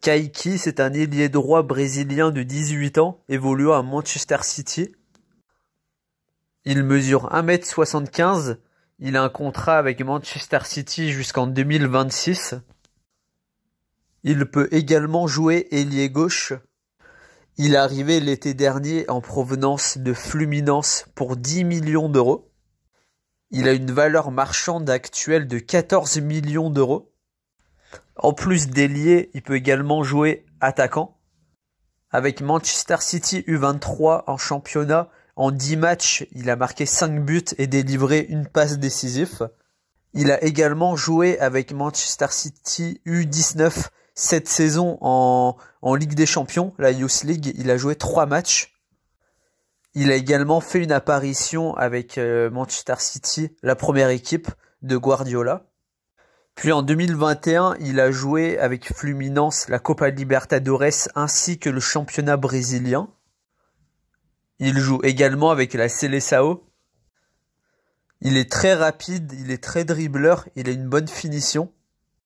Kaiki, c'est un ailier droit brésilien de 18 ans, évoluant à Manchester City. Il mesure 1m75. Il a un contrat avec Manchester City jusqu'en 2026. Il peut également jouer ailier gauche. Il est arrivé l'été dernier en provenance de Fluminense pour 10 millions d'euros. Il a une valeur marchande actuelle de 14 millions d'euros. En plus d'ailier, il peut également jouer attaquant. Avec Manchester City U23 en championnat, en 10 matchs, il a marqué 5 buts et délivré une passe décisive. Il a également joué avec Manchester City U19 cette saison en, en Ligue des Champions, la Youth League. Il a joué 3 matchs. Il a également fait une apparition avec euh, Manchester City, la première équipe de Guardiola. Puis en 2021, il a joué avec Fluminense la Copa Libertadores ainsi que le championnat brésilien. Il joue également avec la Seleção. Il est très rapide, il est très dribbleur, il a une bonne finition.